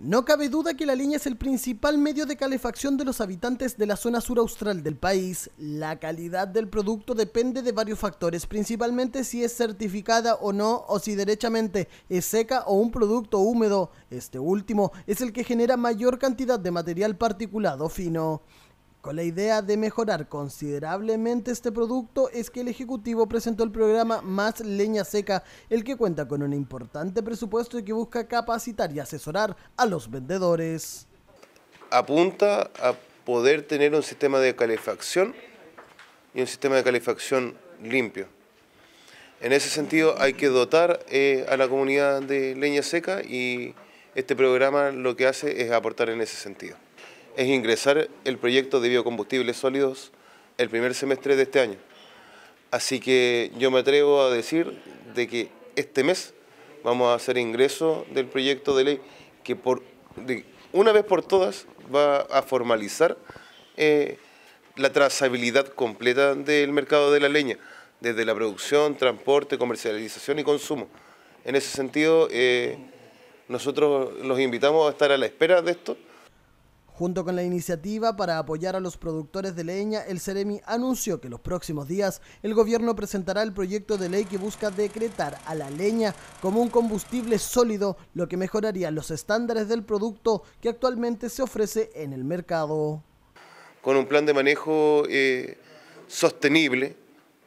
No cabe duda que la línea es el principal medio de calefacción de los habitantes de la zona sur austral del país. La calidad del producto depende de varios factores, principalmente si es certificada o no, o si derechamente es seca o un producto húmedo. Este último es el que genera mayor cantidad de material particulado fino la idea de mejorar considerablemente este producto es que el Ejecutivo presentó el programa Más Leña Seca, el que cuenta con un importante presupuesto y que busca capacitar y asesorar a los vendedores. Apunta a poder tener un sistema de calefacción y un sistema de calefacción limpio. En ese sentido hay que dotar eh, a la comunidad de leña seca y este programa lo que hace es aportar en ese sentido es ingresar el proyecto de biocombustibles sólidos el primer semestre de este año. Así que yo me atrevo a decir de que este mes vamos a hacer ingreso del proyecto de ley que por, una vez por todas va a formalizar eh, la trazabilidad completa del mercado de la leña, desde la producción, transporte, comercialización y consumo. En ese sentido, eh, nosotros los invitamos a estar a la espera de esto Junto con la iniciativa para apoyar a los productores de leña, el Ceremi anunció que los próximos días el gobierno presentará el proyecto de ley que busca decretar a la leña como un combustible sólido, lo que mejoraría los estándares del producto que actualmente se ofrece en el mercado. Con un plan de manejo eh, sostenible,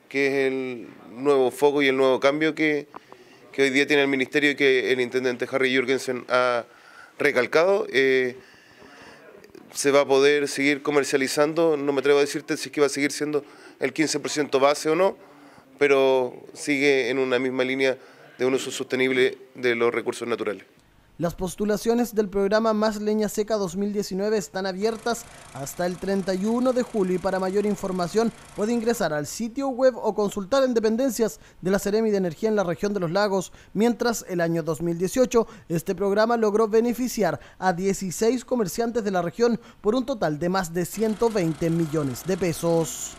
que es el nuevo foco y el nuevo cambio que, que hoy día tiene el Ministerio y que el Intendente Harry Jürgensen ha recalcado, eh, se va a poder seguir comercializando. No me atrevo a decirte si es que va a seguir siendo el 15% base o no, pero sigue en una misma línea de un uso sostenible de los recursos naturales. Las postulaciones del programa Más Leña Seca 2019 están abiertas hasta el 31 de julio y para mayor información puede ingresar al sitio web o consultar en dependencias de la Seremi de Energía en la región de los lagos, mientras el año 2018 este programa logró beneficiar a 16 comerciantes de la región por un total de más de 120 millones de pesos.